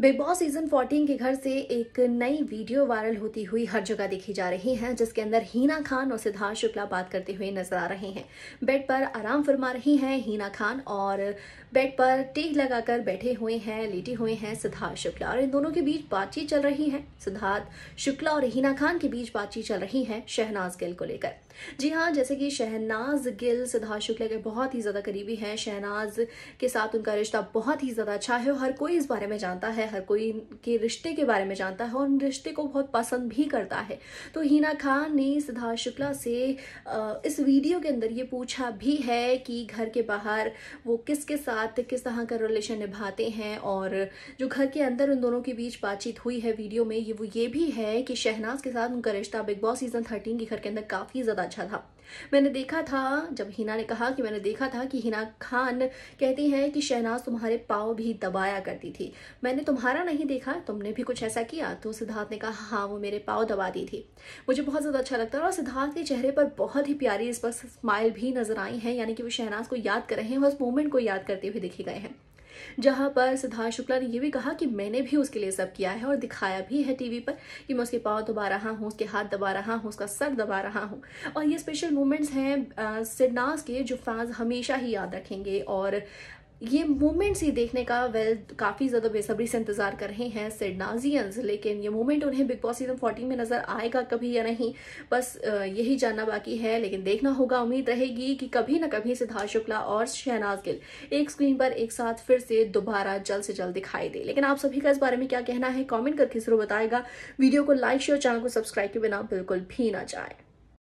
big boss season 14 के घर से एक नई वीडियो वायरल होती हुई हर जगह देखी जा रही है जिसके अंदर हीना खान और सिद्धार्थ शुक्ला बात करते हुए नजर आ रहे हैं बेड पर आराम फरमा रही हैं हीना खान और बेड पर टेक लगाकर बैठे हुए हैं लेटे हुए हैं सिद्धार्थ शुक्ला और इन दोनों के बीच बातचीत चल रही है सिद्धार्थ शुक्ला और हीना खान के बीच बातचीत चल रही है शहनाज गिल को लेकर जी हाँ जैसे कि शहनाज गिल सिद्धार्थ शुक्ला के बहुत ही ज्यादा करीबी हैं शहनाज के साथ उनका रिश्ता बहुत ही ज्यादा अच्छा है और हर कोई इस बारे में जानता है है हर कोई के रिश्ते के बारे में जानता है और रिश्ते को बहुत पसंद भी करता है तो हिना खान ने सिद्धार्थ शुक्ला से इस वीडियो के अंदर ये पूछा भी है कि घर के बाहर वो किसके साथ किस तरह का रिलेशन निभाते हैं और जो घर के अंदर उन दोनों के बीच बातचीत हुई है वीडियो में ये वो ये भी है कि शहनाज के साथ उनका रिश्ता बिग बॉस सीजन थर्टीन के घर के अंदर काफ़ी ज़्यादा अच्छा था मैंने देखा था जब हिना ने कहा कि मैंने देखा था कि हिना खान कहती है कि शहनाज तुम्हारे पाव भी दबाया करती थी मैंने तुम्हारा नहीं देखा तुमने भी कुछ ऐसा किया तो सिद्धार्थ ने कहा हाँ वो मेरे दबा दी थी मुझे बहुत ज़्यादा अच्छा लगता है और सिद्धार्थ के चेहरे पर बहुत ही प्यारी इस पर स्माइल भी नजर आई है यानी कि वो शहनाज को याद कर रहे हैं और उस मोमेंट को याद करते हुए देखे गए हैं जहां पर सिद्धार्थ शुक्ला ने यह भी कहा कि मैंने भी उसके लिए सब किया है और दिखाया भी है टीवी पर कि मैं उसके पाँव दबा रहा हूँ उसके हाथ दबा रहा हूँ उसका सर दबा रहा हूँ और ये स्पेशल मोमेंट्स हैं सिडनास के जो फैंस हमेशा ही याद रखेंगे और ये मोमेंट्स ही देखने का वेल well, काफ़ी ज़्यादा बेसब्री से इंतज़ार कर रहे हैं सिडनाजियंस लेकिन ये मोमेंट उन्हें बिग बॉस सीजन 14 में नज़र आएगा कभी या नहीं बस यही जानना बाकी है लेकिन देखना होगा उम्मीद रहेगी कि कभी ना कभी सिद्धार्थ शुक्ला और शहनाज गिल एक स्क्रीन पर एक साथ फिर से दोबारा जल्द से जल्द दिखाई दे लेकिन आप सभी का इस बारे में क्या कहना है कॉमेंट करके जरूर बताएगा वीडियो को लाइक शेयर चैनल को सब्सक्राइब के बिना बिल्कुल भी ना जाए